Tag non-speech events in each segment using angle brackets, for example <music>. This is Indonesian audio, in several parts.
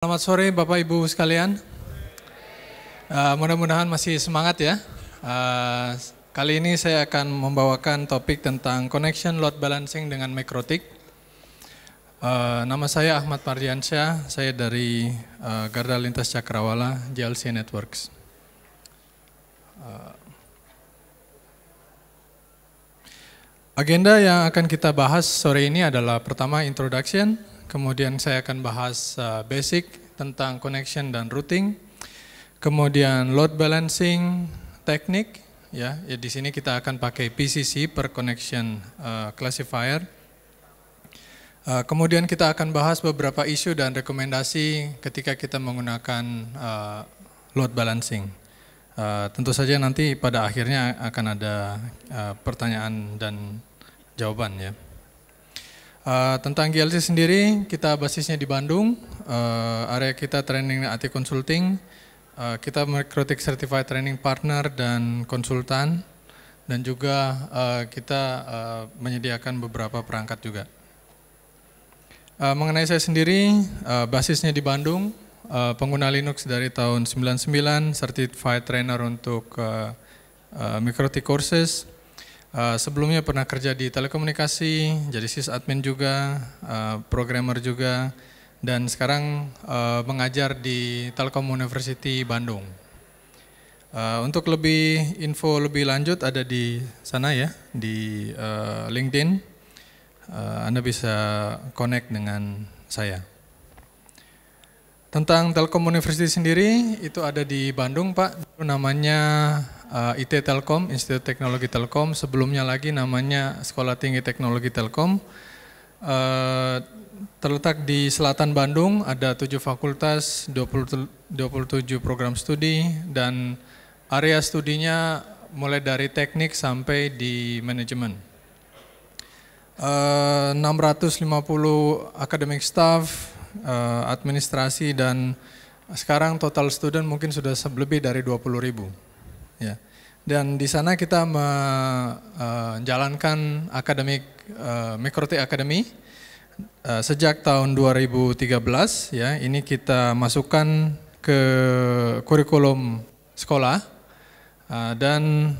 Selamat sore Bapak Ibu sekalian. Uh, Mudah-mudahan masih semangat ya. Uh, kali ini saya akan membawakan topik tentang connection load balancing dengan Mikrotik. Uh, nama saya Ahmad Mardiansyah, saya dari uh, Garda Lintas Cakrawala, JLC Networks. Uh, agenda yang akan kita bahas sore ini adalah pertama introduction, Kemudian saya akan bahas eh, basic tentang connection dan routing. Kemudian load balancing teknik ya, ya di sini kita akan pakai PCC per connection eh, classifier. Eh, kemudian kita akan bahas beberapa isu dan rekomendasi ketika kita menggunakan uh, load balancing. Uh, tentu saja nanti pada akhirnya akan ada uh, pertanyaan dan jawaban ya. Eh, tentang GLC sendiri, kita basisnya di Bandung, eh, area kita training AT Consulting, eh, kita mikrotik Certified Training Partner dan konsultan, dan juga kita menyediakan beberapa perangkat juga. mengenai saya sendiri, basisnya di Bandung, pengguna Linux dari tahun 99, Certified Trainer untuk uh, uh, Courses, Eh, sebelumnya pernah kerja di telekomunikasi, jadi admin juga, uh, programmer juga, dan sekarang uh, mengajar di Telkom University Bandung. Uh, untuk lebih info lebih lanjut ada di sana ya, di uh, LinkedIn. Uh, Anda bisa connect dengan saya. Tentang Telkom University sendiri, itu ada di Bandung Pak, namanya uh, eh, IT Telkom, Institut Teknologi Telkom, sebelumnya lagi namanya Sekolah Tinggi Teknologi Telkom. Uh, terletak di selatan Bandung, ada tujuh fakultas, 20, 27 program studi, dan area studinya mulai dari teknik sampai di manajemen. Eh, uh, 650 academic staff, uh, administrasi, dan sekarang total student mungkin sudah lebih dari 20 ribu. Ya. Dan di sana kita menjalankan e, akademik e, Mikrotik Academy e, sejak tahun 2013 ya. Ini kita masukkan ke kurikulum sekolah dan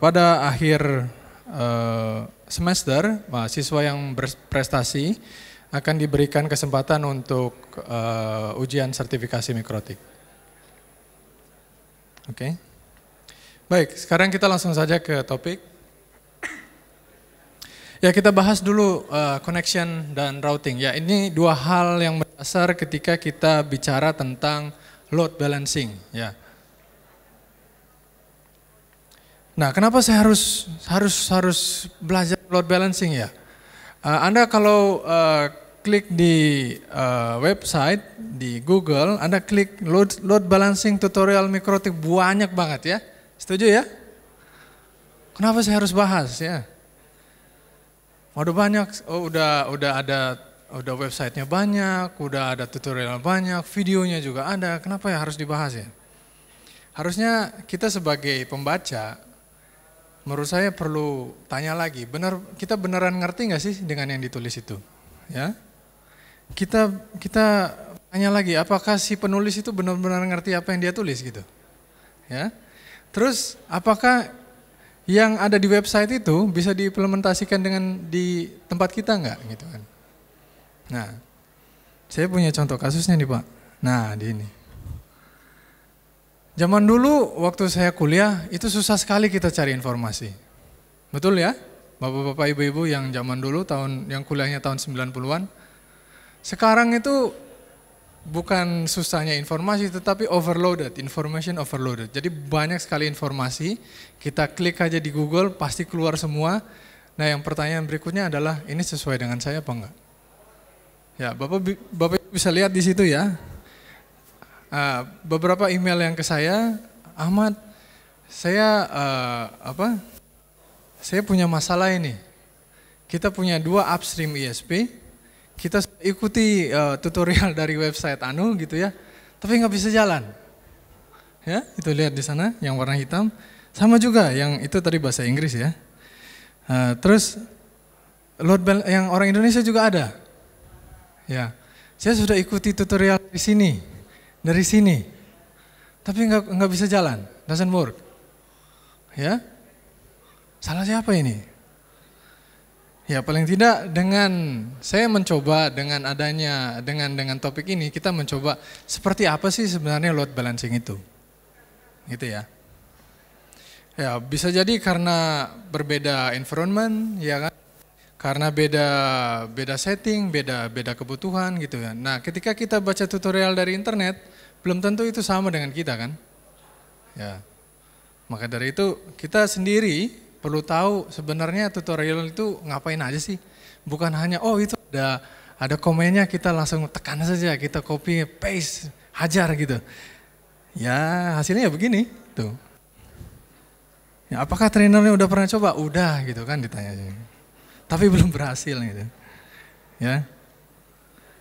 pada akhir semester mahasiswa yang berprestasi akan diberikan kesempatan untuk uh, ujian sertifikasi mikrotik. Oke. Okay. Baik, sekarang kita langsung saja ke topik. Ya kita bahas dulu uh, connection dan routing. Ya ini dua hal yang mendasar ketika kita bicara tentang load balancing. Ya. Nah, kenapa saya harus harus harus belajar load balancing ya? Uh, Anda kalau uh, klik di uh, website di Google, Anda klik load load balancing tutorial mikrotik banyak banget ya Setuju ya? Kenapa saya harus bahas ya? Waduh banyak, oh, udah udah ada udah websitenya banyak, udah ada tutorial banyak, videonya juga ada. Kenapa ya harus dibahas ya? Harusnya kita sebagai pembaca, menurut saya perlu tanya lagi, benar kita beneran ngerti nggak sih dengan yang ditulis itu? Ya, kita kita tanya lagi, apakah si penulis itu benar-benar ngerti apa yang dia tulis gitu? Ya, Terus apakah yang ada di website itu bisa diimplementasikan dengan di tempat kita enggak gitu kan? Nah, saya punya contoh kasusnya nih Pak. Nah, di ini. Zaman dulu waktu saya kuliah itu susah sekali kita cari informasi. Betul ya? Bapak-bapak ibu-ibu yang zaman dulu tahun yang kuliahnya tahun 90-an. Sekarang itu bukan susahnya informasi tetapi overloaded, information overloaded. Jadi banyak sekali informasi, kita klik aja di Google pasti keluar semua. Nah, yang pertanyaan berikutnya adalah ini sesuai dengan saya apa enggak? Ya, Bapak Bapak bisa lihat di situ ya. Uh, beberapa email yang ke saya, Ahmad, saya uh, apa? Saya punya masalah ini. Kita punya dua upstream ISP, e kita ikuti uh, tutorial dari website Anu gitu ya, tapi nggak bisa jalan. Ya, itu lihat di sana yang warna hitam. Sama juga yang itu tadi bahasa Inggris ya. Uh, terus load bal yang orang Indonesia juga ada. Ya, saya sudah ikuti tutorial di sini, dari sini, tapi nggak nggak bisa jalan, doesn't work. Ya, salah siapa ini? Ya paling tidak dengan saya mencoba dengan adanya dengan dengan topik ini kita mencoba seperti apa sih sebenarnya load balancing itu, gitu ya. Ya bisa jadi karena berbeda environment, ya kan? Karena beda beda setting, beda beda kebutuhan gitu kan. Nah ketika kita baca tutorial dari internet, belum tentu itu sama dengan kita kan. Ya maka dari itu kita sendiri perlu tahu sebenarnya tutorial itu ngapain aja sih? Bukan hanya oh itu ada ada komennya kita langsung tekan saja, kita copy, paste, hajar gitu. Ya hasilnya ya begini tuh. Ya, apakah trainernya udah pernah coba? Udah gitu kan ditanya. Tapi <laughs> belum berhasil gitu. Ya.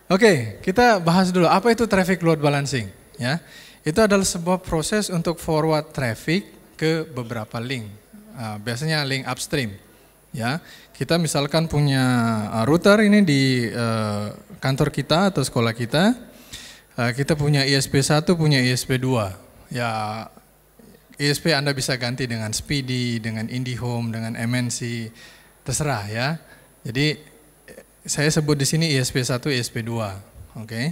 Oke, kita bahas dulu apa itu traffic load balancing, ya. Itu adalah sebuah proses untuk forward traffic ke beberapa link Eh, biasanya link upstream. Ya, kita misalkan punya eh, router ini di eh, kantor kita atau sekolah kita, kita punya ISP1, punya ISP2. Ya, ISP Anda bisa ganti dengan Speedy, dengan IndiHome, dengan MNC, terserah ya. Jadi saya sebut di sini ISP1, ISP2. Oke. Okay.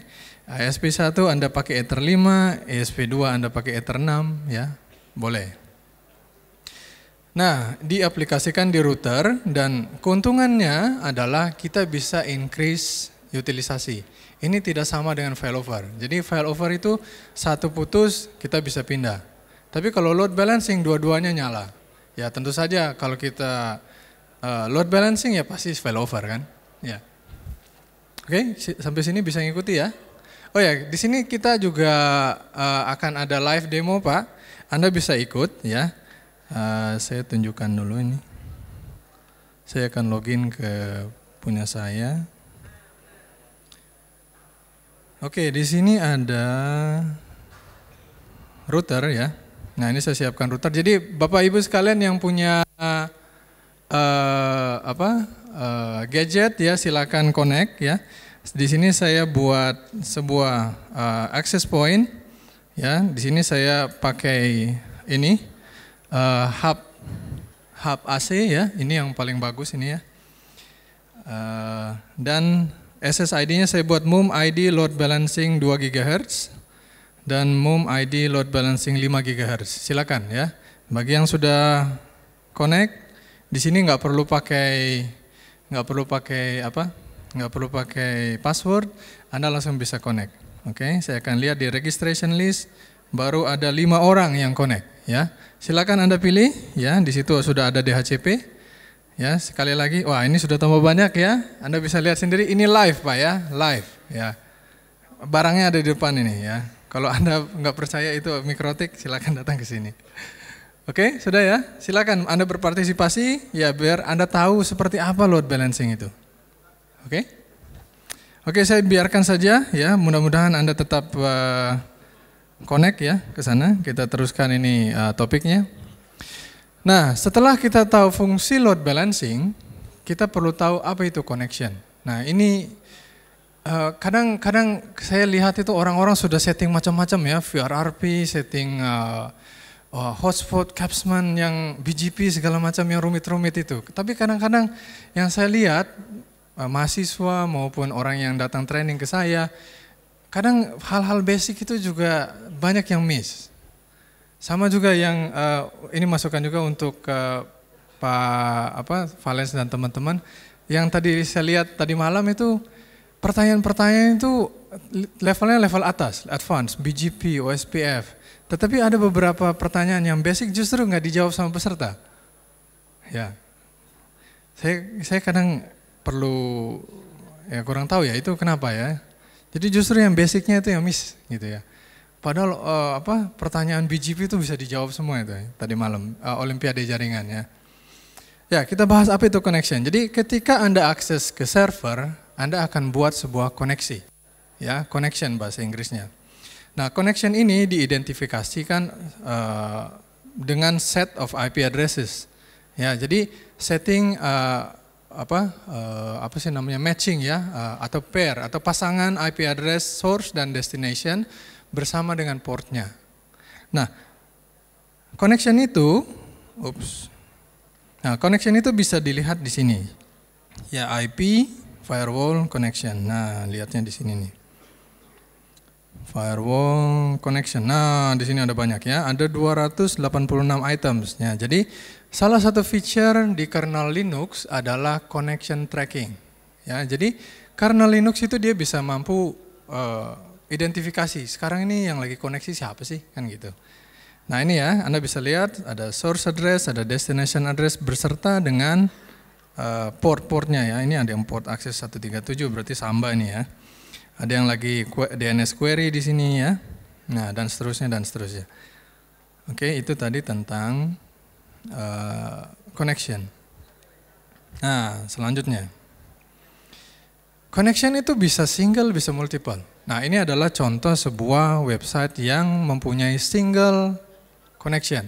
ISP1 Anda pakai Ether 5, ISP2 Anda pakai Ether 6 ya. Boleh. Nah, diaplikasikan di router dan keuntungannya adalah kita bisa increase utilisasi. Ini tidak sama dengan failover. Jadi failover itu satu putus kita bisa pindah. Tapi kalau load balancing dua-duanya nyala. Ya tentu saja kalau kita uh, load balancing ya pasti failover kan. Ya. Oke, okay, sampai sini bisa ngikuti ya. Oh ya, di sini kita juga uh, akan ada live demo Pak. Anda bisa ikut ya. Uh, saya tunjukkan dulu ini. Saya akan login ke punya saya. Oke, di sini ada router ya. Nah, ini saya siapkan router. Jadi Bapak Ibu sekalian yang punya uh, uh, apa? Uh, gadget ya, silakan connect ya. Di sini saya buat sebuah uh, access point ya. Di sini saya pakai ini uh, hub hub AC ya, ini yang paling bagus ini ya. Uh, dan SSID-nya saya buat MUM ID load balancing 2 GHz dan MUM ID load balancing 5 GHz. Silakan ya. Bagi yang sudah connect di sini nggak perlu pakai nggak perlu pakai apa? nggak perlu pakai password, Anda langsung bisa connect. Oke, okay? saya akan lihat di registration list baru ada lima orang yang connect ya. Silakan Anda pilih ya, di situ sudah ada DHCP. Ya, sekali lagi, wah ini sudah tambah banyak ya. Anda bisa lihat sendiri ini live Pak ya, live ya. Barangnya ada di depan ini ya. Kalau Anda nggak percaya itu mikrotik, silakan datang ke sini. Oke, sudah ya. Silakan Anda berpartisipasi ya biar Anda tahu seperti apa load balancing itu. Oke? Oke, saya biarkan saja ya. Mudah-mudahan Anda tetap uh, connect ya ke sana. Kita teruskan ini uh, topiknya. Nah, setelah kita tahu fungsi load balancing, kita perlu tahu apa itu connection. Nah, ini kadang-kadang eh, uh, saya lihat itu orang-orang sudah setting macam-macam ya, VRRP, setting uh, uh, hotspot, capsman, yang BGP segala macam yang rumit-rumit itu. Tapi kadang-kadang yang saya lihat uh, mahasiswa maupun orang yang datang training ke saya kadang hal-hal basic itu juga banyak yang miss. Sama juga yang uh, ini masukkan juga untuk uh, Pak apa Valens dan teman-teman yang tadi saya lihat tadi malam itu pertanyaan-pertanyaan itu levelnya level atas, advance, BGP, OSPF. Tetapi ada beberapa pertanyaan yang basic justru nggak dijawab sama peserta. Ya, saya saya kadang perlu ya kurang tahu ya itu kenapa ya. Jadi justru yang basicnya itu yang miss gitu ya. Padahal uh, apa pertanyaan BGP itu bisa dijawab semua itu ya, tadi malam uh, Olimpiade jaringan ya. Ya kita bahas apa itu connection. Jadi ketika anda akses ke server, anda akan buat sebuah koneksi, ya connection bahasa Inggrisnya. Nah connection ini diidentifikasikan uh, dengan set of IP addresses. Ya jadi setting uh, apa uh, apa sih namanya matching ya uh, atau pair atau pasangan IP address source dan destination bersama dengan portnya. Nah, connection itu, ups. Nah, connection itu bisa dilihat di sini. Ya IP, firewall, connection. Nah, lihatnya di sini nih. Firewall connection. Nah, di sini ada banyak ya. Ada 286 items. Ya, jadi Salah satu feature di kernel Linux adalah connection tracking. Ya, jadi kernel Linux itu dia bisa mampu uh, identifikasi. Sekarang ini yang lagi koneksi siapa sih kan gitu. Nah ini ya, Anda bisa lihat ada source address, ada destination address berserta dengan uh, port-portnya ya. Ini ada yang port akses 137 berarti samba ini ya. Ada yang lagi DNS query di sini ya. Nah dan seterusnya dan seterusnya. Oke itu tadi tentang uh, connection. Nah, selanjutnya. Connection itu bisa single, bisa multiple. Nah, ini adalah contoh sebuah website yang mempunyai single connection.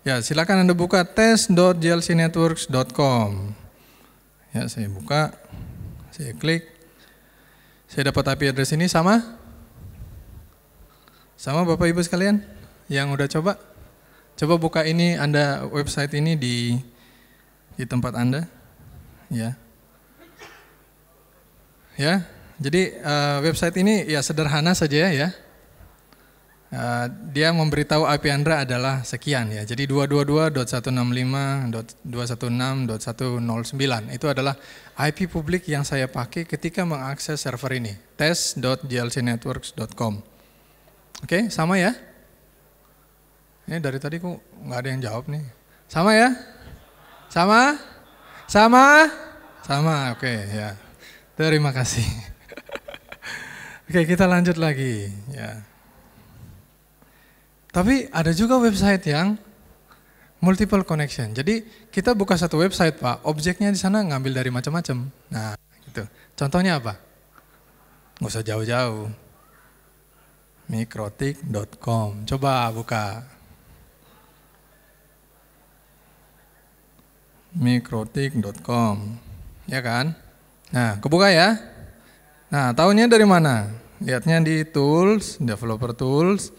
Ya, silakan Anda buka test.jlcnetworks.com. Ya, saya buka, saya klik. Saya dapat IP address ini sama? Sama Bapak Ibu sekalian yang udah coba? Coba buka ini Anda website ini di di tempat Anda. Ya. Ya. Jadi uh, website ini ya sederhana saja ya. Uh, dia memberitahu IP Anda adalah sekian ya. Jadi 222.165.216.109 itu adalah IP publik yang saya pakai ketika mengakses server ini. test.jlcnetworks.com. Oke, okay, sama ya? Ini dari tadi kok nggak ada yang jawab nih. Sama ya? Sama? Sama? Sama, oke okay, ya. Terima kasih. <laughs> oke, kita lanjut lagi ya. Tapi ada juga website yang multiple connection. Jadi kita buka satu website pak, objeknya di sana ngambil dari macam-macam. Nah, gitu. Contohnya apa? Nggak usah jauh-jauh. Mikrotik.com. Coba buka. mikrotik.com ya kan nah kebuka ya nah tahunnya dari mana lihatnya di tools developer tools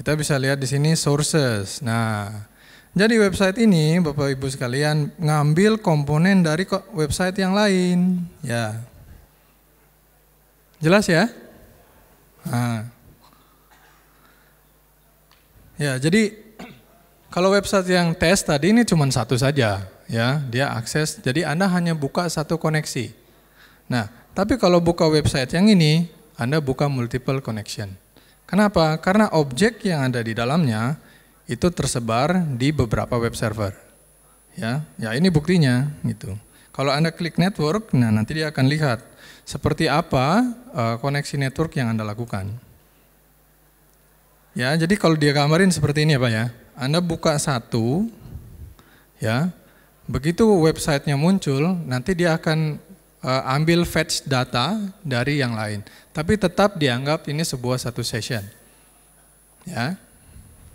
kita bisa lihat di sini sources nah jadi website ini Bapak Ibu sekalian ngambil komponen dari website yang lain ya jelas ya nah. ya jadi kalau website yang tes tadi ini cuma satu saja ya dia akses jadi anda hanya buka satu koneksi nah tapi kalau buka website yang ini anda buka multiple connection kenapa karena objek yang ada di dalamnya itu tersebar di beberapa web server ya ya ini buktinya gitu kalau anda klik network nah nanti dia akan lihat seperti apa uh, koneksi network yang anda lakukan ya jadi kalau dia gambarin seperti ini ya pak ya anda buka satu ya Begitu websitenya muncul, nanti dia akan uh, ambil fetch data dari yang lain. Tapi tetap dianggap ini sebuah satu session. Ya.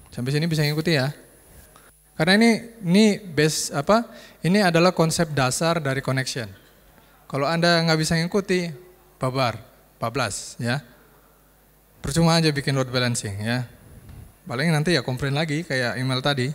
Sampai sini bisa ngikuti ya. Karena ini ini base apa? Ini adalah konsep dasar dari connection. Kalau Anda nggak bisa ngikuti, babar, bablas ya. Percuma aja bikin load balancing ya. Paling nanti ya komplain lagi kayak email tadi.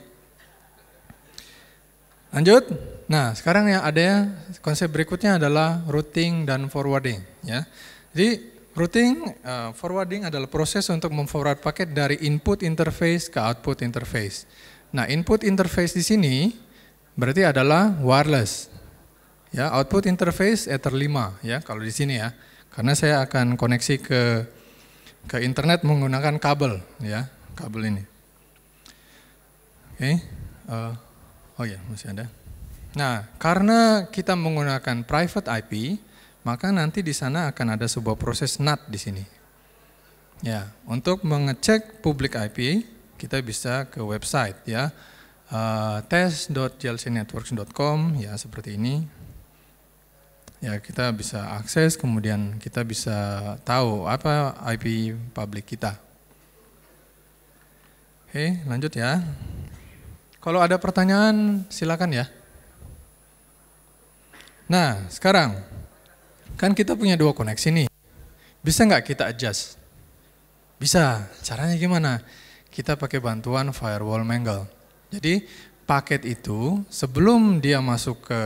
Lanjut. Nah, sekarang yang ada ya, konsep berikutnya adalah routing dan forwarding. Ya, jadi routing uh, forwarding adalah proses untuk memforward paket dari input interface ke output interface. Nah, input interface di sini berarti adalah wireless. Ya, output interface Ether 5 ya kalau di sini ya. Karena saya akan koneksi ke ke internet menggunakan kabel ya, kabel ini. Oke. Okay. Uh, eh, Oh ya, masih ada. Nah, karena kita menggunakan private IP, maka nanti di sana akan ada sebuah proses NAT di sini. Ya, untuk mengecek public IP, kita bisa ke website ya. Uh, eh, test.jlcnetworks.com ya seperti ini. Ya, kita bisa akses kemudian kita bisa tahu apa IP public kita. Oke, lanjut ya. Kalau ada pertanyaan silakan ya. Nah, sekarang kan kita punya dua koneksi nih. Bisa nggak kita adjust? Bisa. Caranya gimana? Kita pakai bantuan firewall mangle. Jadi paket itu sebelum dia masuk ke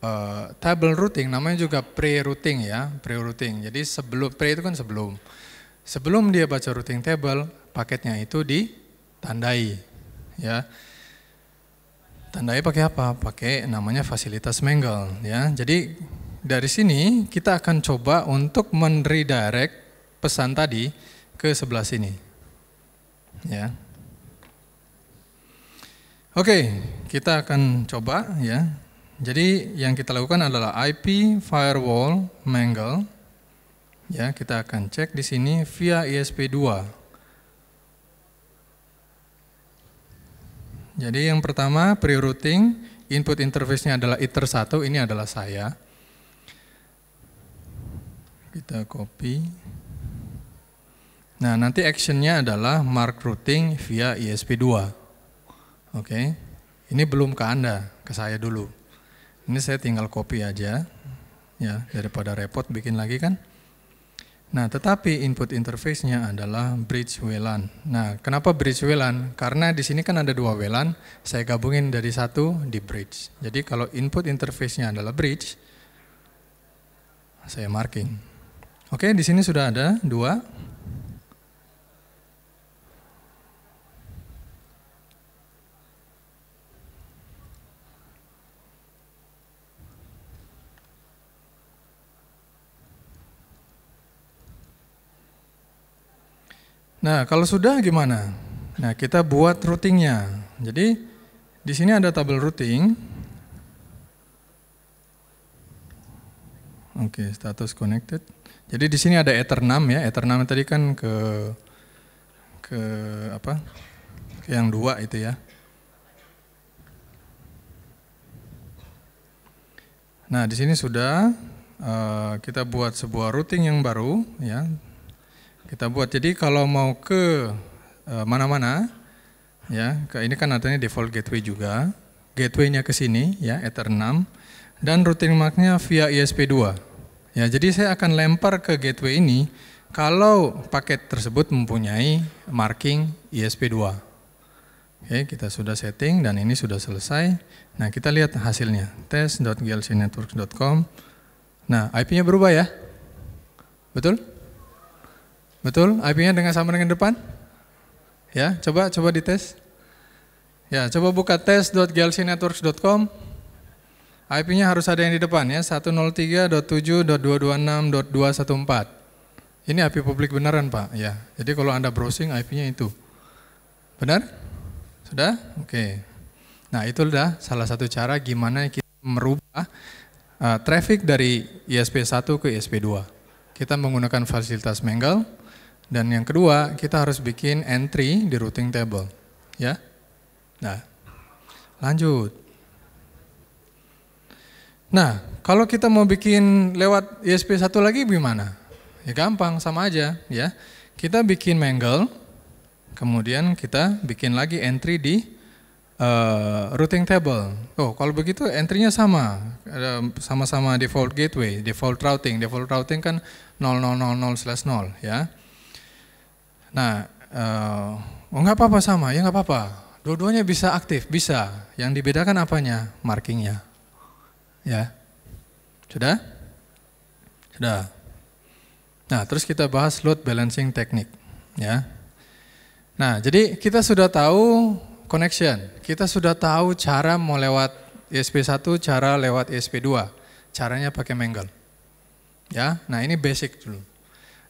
uh, table routing, namanya juga pre-routing ya, pre-routing. Jadi sebelum pre itu kan sebelum. Sebelum dia baca routing table, paketnya itu ditandai ya. Tandai pakai apa? Pakai namanya fasilitas Mengel ya. Jadi dari sini kita akan coba untuk menredirect pesan tadi ke sebelah sini. Ya. Oke, kita akan coba ya. Jadi yang kita lakukan adalah IP firewall Mangle. Ya, kita akan cek di sini via ISP2. Jadi yang pertama pre-routing, input interface-nya adalah iter 1, ini adalah saya. Kita copy. Nah, nanti action-nya adalah mark routing via ISP2. Oke, okay. ini belum ke Anda, ke saya dulu. Ini saya tinggal copy aja, ya daripada repot bikin lagi kan. Nah, tetapi input interface-nya adalah bridge WLAN. Nah, kenapa bridge WLAN? Karena di sini kan ada dua WLAN, saya gabungin dari satu di bridge. Jadi kalau input interface-nya adalah bridge, saya marking. Oke, di sini sudah ada dua Nah, kalau sudah gimana? Nah, kita buat routingnya. Jadi, di sini ada tabel routing. Oke, okay, status connected. Jadi di sini ada Ether6 ya. Ether6 tadi kan ke ke apa? Ke yang dua itu ya. Nah, di sini sudah eh, kita buat sebuah routing yang baru ya kita buat. Jadi kalau mau ke eh, mana-mana, e, ya, ke, ini kan artinya default gateway juga. Gatewaynya ke sini, ya, Ether 6, dan routing marknya via ISP2. Ya, jadi saya akan lempar ke gateway ini kalau paket tersebut mempunyai marking ISP2. Oke, kita sudah setting dan ini sudah selesai. Nah, kita lihat hasilnya. test.glcnetworks.com. Nah, IP-nya berubah ya. Betul? Betul? IP-nya dengan sama dengan depan? Ya, coba coba dites. Ya, coba buka test.glcnetworks.com. IP-nya harus ada yang di depan ya, 103.7.226.214. Ini IP publik beneran, Pak, ya. Jadi kalau Anda browsing IP-nya itu. Benar? Sudah? Oke. Nah, itu sudah salah satu cara gimana kita merubah uh, traffic dari ISP1 ke ISP2. Kita menggunakan fasilitas Mangle dan yang kedua, kita harus bikin entry di routing table. Ya. Nah, lanjut. Nah, kalau kita mau bikin lewat ISP1 lagi gimana? Ya gampang, sama aja ya. Kita bikin mangle, kemudian kita bikin lagi entry di uh, routing table. Oh, kalau begitu entry-nya sama. Eh, sama-sama default gateway, default routing. Default routing kan 0000/0 ya. Nah, uh, oh nggak apa-apa sama, ya nggak apa-apa. Dua-duanya bisa aktif, bisa. Yang dibedakan apanya? Markingnya. Ya. Sudah? Sudah. Nah, terus kita bahas load balancing teknik, ya. Nah, jadi kita sudah tahu connection, kita sudah tahu cara mau lewat ESP1, cara lewat ESP2. Caranya pakai Mangle. Ya, nah ini basic dulu.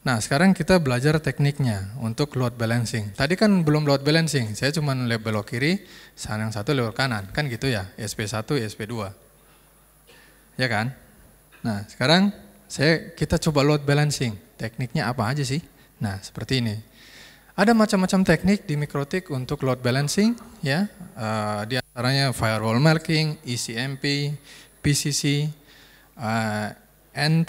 Nah, sekarang kita belajar tekniknya untuk load balancing. Tadi kan belum load balancing, saya cuma belok kiri, sana yang satu lewat kanan, kan gitu ya, SP1, SP2. Ya kan? Nah, sekarang saya kita coba load balancing. Tekniknya apa aja sih? Nah, seperti ini. Ada macam-macam teknik di Mikrotik untuk load balancing, ya. Uh, di antaranya firewall marking, ECMP, PCC, uh, eh, and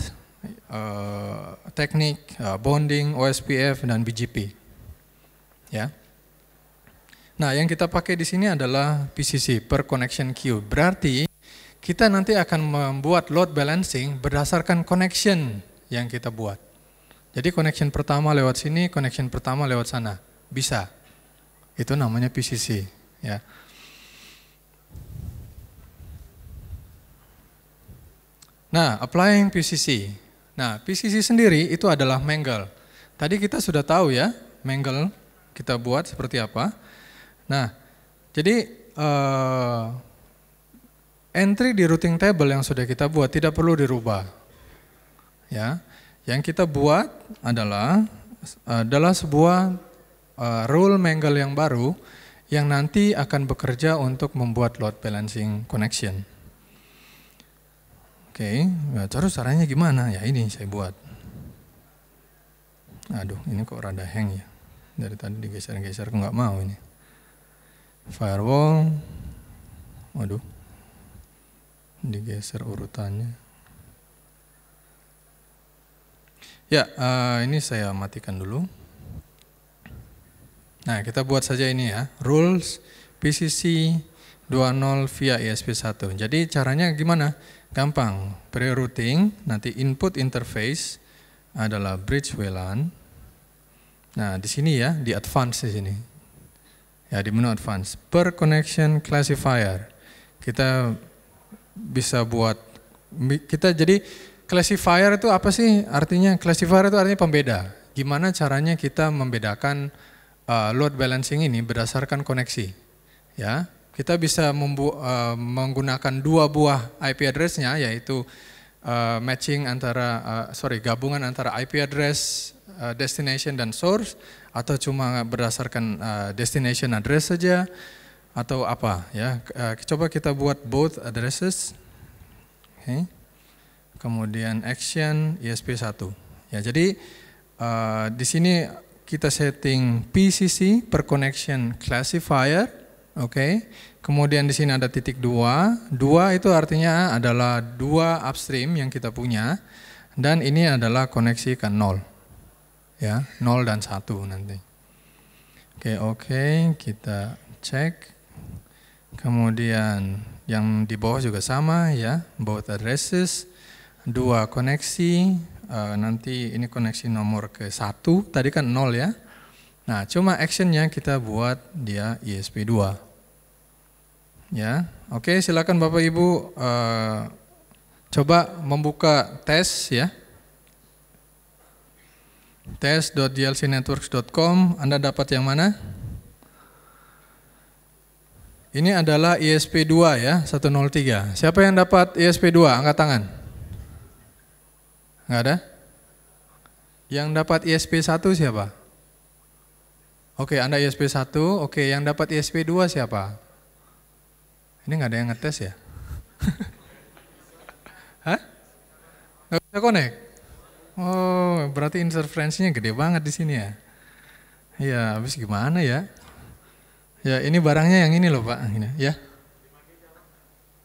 Eh, teknik, uh, bonding, OSPF dan BGP. Ya. Nah, yang kita pakai di sini adalah PCC per connection queue. Berarti kita nanti akan membuat load balancing berdasarkan connection yang kita buat. Jadi connection pertama lewat sini, connection pertama lewat sana. Bisa. Itu namanya PCC, ya. Nah, applying PCC. Nah, PCC sendiri itu adalah mangle. Tadi kita sudah tahu ya, mangle kita buat seperti apa. Nah, jadi uh, entry di routing table yang sudah kita buat tidak perlu dirubah. Ya, yang kita buat adalah adalah sebuah uh, rule mangle yang baru yang nanti akan bekerja untuk membuat load balancing connection. Oke, nah, terus caranya gimana? Ya ini saya buat. Aduh, ini kok rada hang ya. Dari tadi digeser-geser kok nggak mau ini. Firewall. Waduh. Digeser urutannya. Ya, uh, ini saya matikan dulu. Nah, kita buat saja ini ya. Rules PCC 20 via ESP1. Jadi caranya gimana? Gampang, pre-routing, nanti input interface adalah bridge WLAN. Nah, di sini ya, di advance di sini. Ya, di menu advance. Per connection classifier. Kita bisa buat, kita jadi classifier itu apa sih artinya? Classifier itu artinya pembeda. Gimana caranya kita membedakan uh, load balancing ini berdasarkan koneksi. Ya, kita bisa uh, menggunakan dua buah IP address-nya yaitu uh, matching antara uh, sorry gabungan antara IP address uh, destination dan source atau cuma berdasarkan uh, destination address saja atau apa ya uh, coba kita buat both addresses okay. kemudian action ESP 1 ya jadi uh, di sini kita setting PCC per connection classifier Oke. Okay. Kemudian di sini ada titik dua. Dua itu artinya adalah dua upstream yang kita punya dan ini adalah koneksi ke nol. Ya, nol dan satu nanti. Oke, okay, oke, okay. kita cek. Kemudian yang di bawah juga sama ya, both addresses, dua koneksi, uh, nanti ini koneksi nomor ke satu, tadi kan nol ya. Nah, cuma actionnya kita buat dia ISP2. Ya, oke silakan Bapak Ibu uh, coba membuka tes ya. tes.dlcnetworks.com Anda dapat yang mana? Ini adalah ISP2 ya, 103. Siapa yang dapat ISP2? Angkat tangan. Enggak ada? Yang dapat ISP1 siapa? Oke, Anda ISP1. Oke, yang dapat ISP2 siapa? Ini nggak ada yang ngetes ya? Hah? Nggak bisa connect? Oh, berarti interferensinya gede banget di sini ya? Iya, habis gimana ya? Ya, ini barangnya yang ini loh Pak. Ini, ya.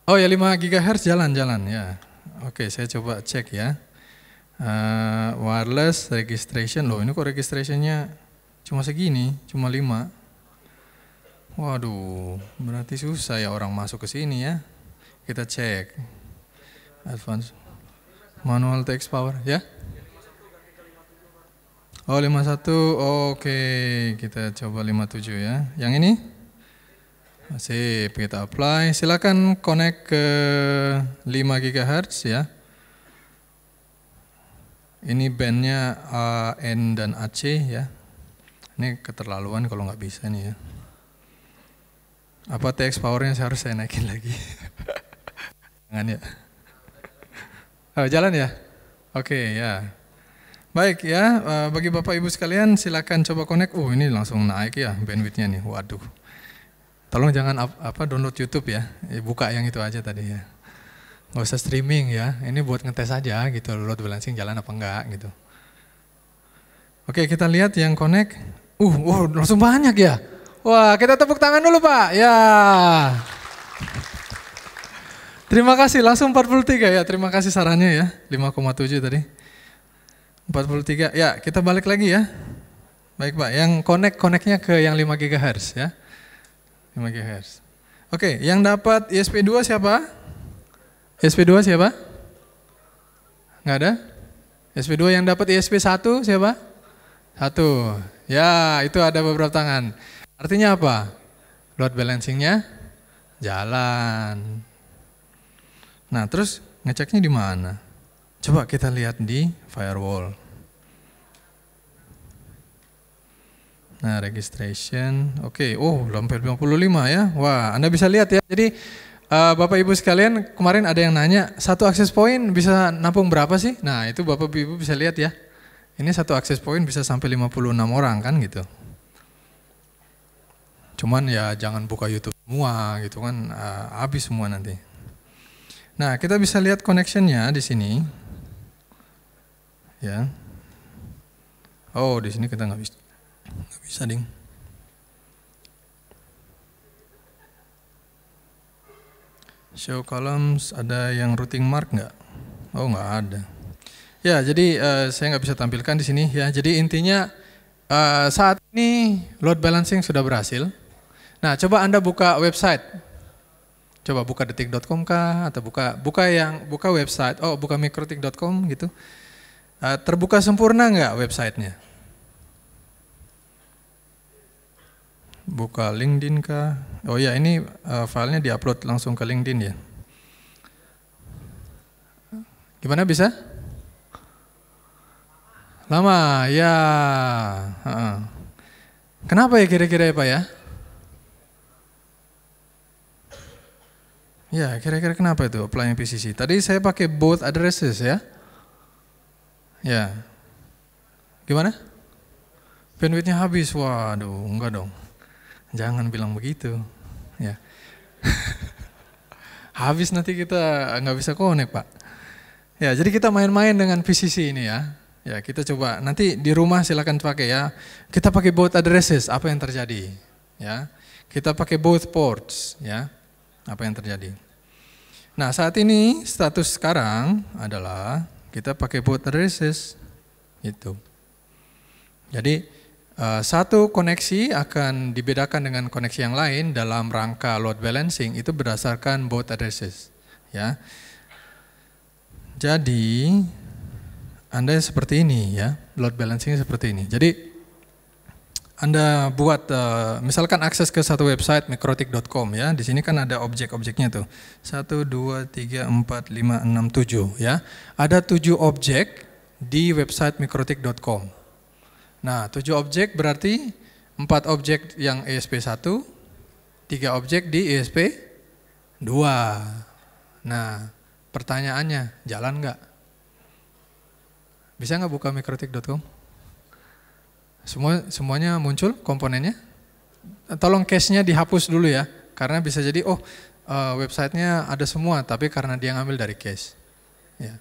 Oh ya 5 GHz jalan-jalan ya. Oke, saya coba cek ya. Uh, wireless registration loh, ini kok registrationnya cuma segini, cuma 5. Waduh, berarti susah ya orang masuk ke sini ya. Kita cek. Advance. Manual text power ya. Oh 51, oke okay. kita coba 57 ya. Yang ini? Masih kita apply. Silakan connect ke 5 GHz ya. Ini bandnya AN dan AC ya. Ini keterlaluan kalau nggak bisa nih ya. Apa TX powernya saya harus saya naikin lagi? <laughs> Jangan ya. Oh, jalan ya? Oke okay, ya. Baik ya, eh, bagi Bapak Ibu sekalian silakan coba connect. uh ini langsung naik ya bandwidthnya nih. Waduh. Tolong jangan up, apa download YouTube ya. Eh, buka yang itu aja tadi ya. Nggak usah streaming ya. Ini buat ngetes aja gitu load balancing jalan apa enggak gitu. Oke kita lihat yang connect. Uh, uh langsung banyak ya. Wah, kita tepuk tangan dulu Pak. Ya. Terima kasih, langsung 43 ya. Terima kasih sarannya ya, 5,7 tadi. 43, ya kita balik lagi ya. Baik Pak, yang connect, connectnya ke yang 5 GHz ya. 5 GHz. Oke, yang dapat ISP2 siapa? ISP2 siapa? Enggak ada? ISP2 yang dapat ISP1 siapa? Satu. Ya, itu ada beberapa tangan. Artinya apa? Load balancingnya jalan. Nah, terus ngeceknya di mana? Coba kita lihat di firewall. Nah, registration. Oke, okay. oh, lompat 55 ya. Wah, Anda bisa lihat ya. Jadi, uh, Bapak Ibu sekalian, kemarin ada yang nanya, satu akses point bisa nampung berapa sih? Nah, itu Bapak Ibu bisa lihat ya. Ini satu akses point bisa sampai 56 orang kan gitu. Cuman ya jangan buka YouTube semua gitu kan uh, habis semua nanti. Nah, kita bisa lihat connection-nya di sini. Ya. Oh, di sini kita nggak bisa. Nggak bisa, ding. Show columns ada yang routing mark nggak? Oh, nggak ada. Ya, jadi uh, saya nggak bisa tampilkan di sini ya. Jadi intinya uh, saat ini load balancing sudah berhasil. Nah, coba Anda buka website. Coba buka detik.com kah atau buka buka yang buka website. Oh, buka mikrotik.com gitu. Uh, terbuka sempurna nggak websitenya? Buka LinkedIn kah? Oh ya, ini uh, filenya diupload langsung ke LinkedIn ya. Gimana bisa? Lama, ya. Uh Kenapa ya kira-kira ya Pak ya? Ya, kira-kira kenapa itu applying PCC? Tadi saya pakai both addresses ya. Ya. Gimana? Bandwidthnya habis. Waduh, enggak dong. Jangan bilang begitu. Ya. <laughs> habis nanti kita nggak bisa connect, Pak. Ya, jadi kita main-main dengan PCC ini ya. Ya, kita coba nanti di rumah silakan pakai ya. Kita pakai both addresses, apa yang terjadi? Ya. Kita pakai both ports, ya apa yang terjadi. Nah saat ini status sekarang adalah kita pakai addresses itu. Jadi eh, satu koneksi akan dibedakan dengan koneksi yang lain dalam rangka load balancing itu berdasarkan boot addresses ya. Jadi Anda seperti ini ya, load balancing seperti ini. Jadi anda buat uh, misalkan akses ke satu website mikrotik.com ya. Di sini kan ada objek-objeknya tuh. 1 2 3 4 5 6 7 ya. Ada 7 objek di website mikrotik.com. Nah, 7 objek berarti 4 objek yang ESP1, 3 objek di ESP2. Nah, pertanyaannya jalan nggak? Bisa nggak buka mikrotik.com? Semua semuanya muncul komponennya. Tolong cache nya dihapus dulu ya, karena bisa jadi oh eh, websitenya ada semua, tapi karena dia ngambil dari cache Ya.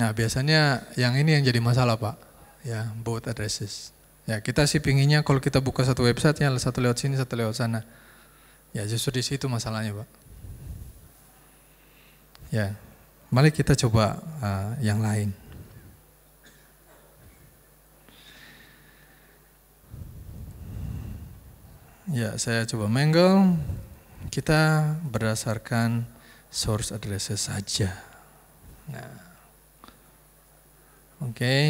Nah biasanya yang ini yang jadi masalah pak, ya both addresses. Ya kita sih pinginnya kalau kita buka satu website yang satu lewat sini, satu lewat sana. Ya justru di situ masalahnya pak. Ya, mari kita coba uh, yang lain. Ya, saya coba menggel. Kita berdasarkan source addresses saja. Nah. Oke. Okay.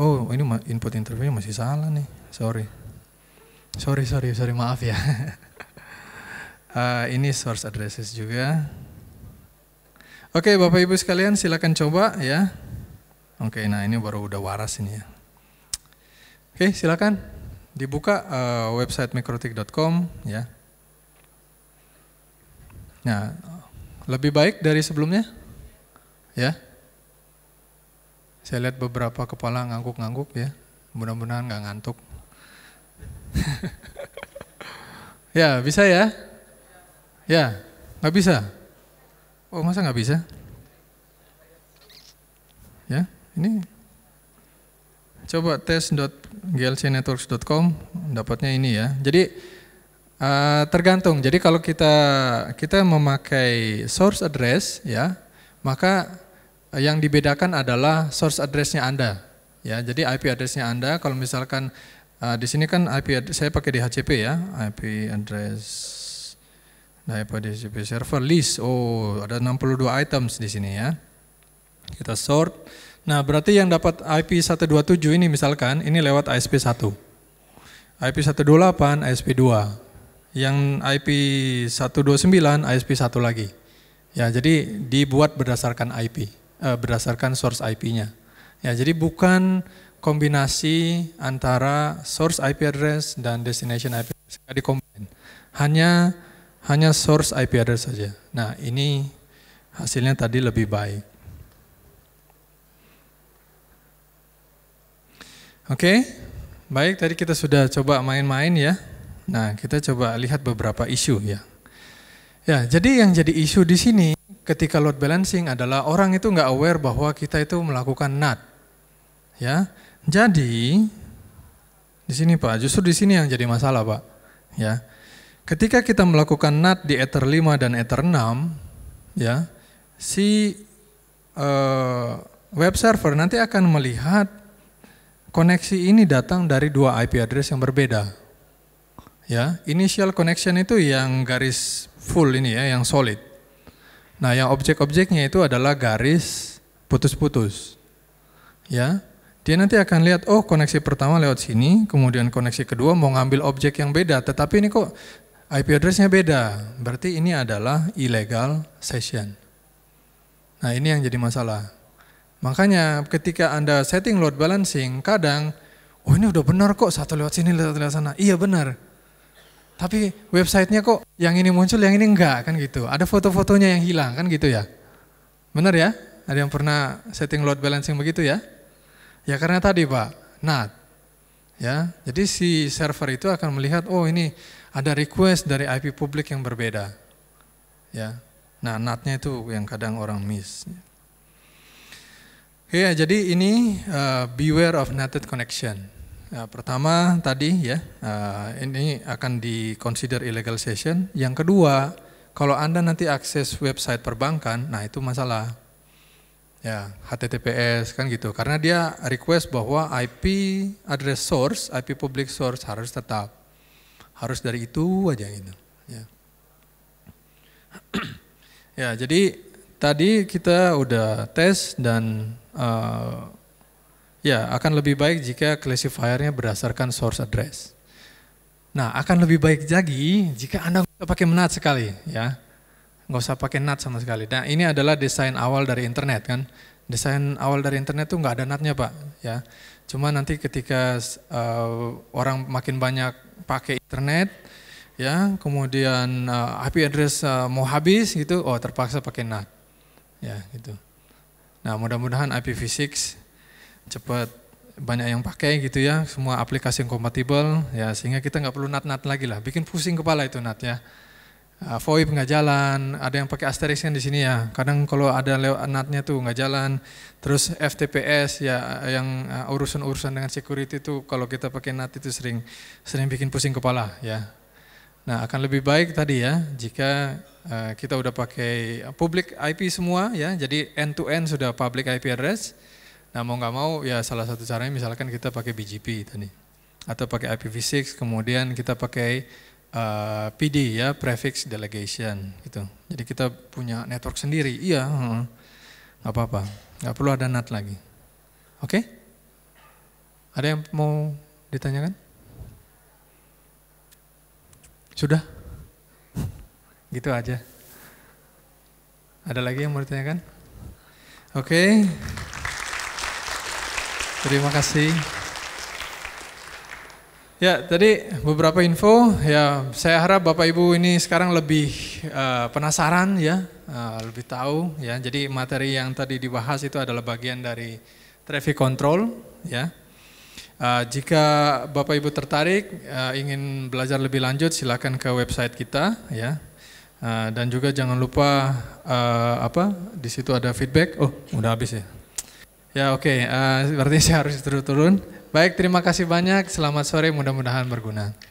Oh, ini input interview masih salah nih. Sorry. Sorry, sorry, sorry, maaf ya. uh, <laughs> ini source addresses juga. Oke, okay, Bapak Ibu sekalian silakan coba ya. Oke, okay, nah ini baru udah waras ini ya. Oke, silakan dibuka uh, website mikrotik.com ya. Nah, lebih baik dari sebelumnya? Ya. Saya lihat beberapa kepala ngangguk-ngangguk ya. Mudah-mudahan nggak ngantuk. <laughs> ya, bisa ya? Ya, nggak bisa. Oh, masa nggak bisa? Ya, ini Coba tes.glcnetworks.com dapatnya ini ya. Jadi uh, tergantung. Jadi kalau kita kita memakai source address ya, maka yang dibedakan adalah source addressnya Anda. Ya, jadi IP addressnya Anda. Kalau misalkan uh, di sini kan IP address, saya pakai DHCP ya, IP address IP DHCP server list. Oh, ada 62 items di sini ya. Kita sort Nah, berarti yang dapat IP127 ini misalkan ini lewat ISP1. IP128, ISP2. Yang IP129, ISP1 lagi. Ya, jadi dibuat berdasarkan IP, eh, berdasarkan source IP-nya. Ya, jadi bukan kombinasi antara source IP address dan destination IP address dikombin. Hanya hanya source IP address saja. Nah, ini hasilnya tadi lebih baik. Oke, okay? baik tadi kita sudah coba main-main ya. Nah, kita coba lihat beberapa isu ya. Ya, jadi yang jadi isu di sini ketika load balancing adalah orang itu nggak aware bahwa kita itu melakukan NAT. Ya, jadi di sini Pak, justru di sini yang jadi masalah Pak. Ya, ketika kita melakukan NAT di ether 5 dan ether 6, ya, si uh, web server nanti akan melihat koneksi ini datang dari dua IP address yang berbeda. Ya, initial connection itu yang garis full ini ya, yang solid. Nah, yang objek-objeknya itu adalah garis putus-putus. Ya. Dia nanti akan lihat, oh koneksi pertama lewat sini, kemudian koneksi kedua mau ngambil objek yang beda, tetapi ini kok IP addressnya beda. Berarti ini adalah illegal session. Nah, ini yang jadi masalah. Makanya ketika Anda setting load balancing, kadang, oh ini udah benar kok, satu lewat sini, satu lewat sana. Iya benar. Tapi websitenya kok yang ini muncul, yang ini enggak, kan gitu. Ada foto-fotonya yang hilang, kan gitu ya. Benar ya? Ada yang pernah setting load balancing begitu ya? Ya karena tadi Pak, NAT. Ya, jadi si server itu akan melihat, oh ini ada request dari IP publik yang berbeda. Ya, nah NAT-nya itu yang kadang orang miss. Iya, jadi ini uh, beware of netted connection. Uh, pertama tadi ya, uh, ini akan di consider illegal session. Yang kedua, kalau Anda nanti akses website perbankan, nah itu masalah. Ya, HTTPS kan gitu. Karena dia request bahwa IP address source, IP public source harus tetap. Harus dari itu aja gitu. Ya, <clears throat> ya jadi Tadi kita udah tes dan uh, ya akan lebih baik jika classifiernya berdasarkan source address. Nah, akan lebih baik lagi jika Anda nggak pakai NAT sekali, ya. Nggak usah pakai NAT sama sekali. Nah, ini adalah desain awal dari internet, kan. Desain awal dari internet tuh nggak ada NAT-nya, Pak, ya. Cuma nanti ketika uh, orang makin banyak pakai internet, ya, kemudian uh, eh, IP address uh, mau habis gitu, oh terpaksa pakai NAT ya gitu nah mudah-mudahan IPv6 cepat banyak yang pakai gitu ya semua aplikasi yang kompatibel ya sehingga kita nggak perlu nat-nat lagi lah bikin pusing kepala itu nat ya uh, VoIP nggak jalan ada yang pakai asterisk kan di sini ya kadang kalau ada lewat natnya tuh nggak jalan terus FTPS ya yang ah, urusan-urusan uh, dengan security itu kalau kita pakai nat itu sering sering bikin pusing kepala ya Nah, akan lebih baik tadi ya jika Eh, kita udah pakai eh, public IP semua ya, jadi end to end sudah public IP address. Nah mau nggak mau ya salah satu caranya misalkan kita pakai BGP tadi atau pakai IPv6, kemudian kita pakai uh, eh, PD ya prefix delegation gitu. Jadi kita punya network sendiri. Iya, nggak apa-apa, nggak perlu ada NAT lagi. Oke? Okay? Ada yang mau ditanyakan? Sudah? Gitu aja. Ada lagi yang mau ditanyakan? Oke. Okay. Terima kasih. Ya, tadi beberapa info ya saya harap Bapak Ibu ini sekarang lebih uh, penasaran ya, uh, lebih tahu ya. Jadi materi yang tadi dibahas itu adalah bagian dari traffic control ya. Uh, jika Bapak Ibu tertarik uh, ingin belajar lebih lanjut silakan ke website kita ya Eh, dan juga jangan lupa uh, apa di situ ada feedback. Oh, udah habis ya. Ya oke, okay. uh, eh, berarti saya harus turun-turun. Baik, terima kasih banyak. Selamat sore, mudah-mudahan berguna.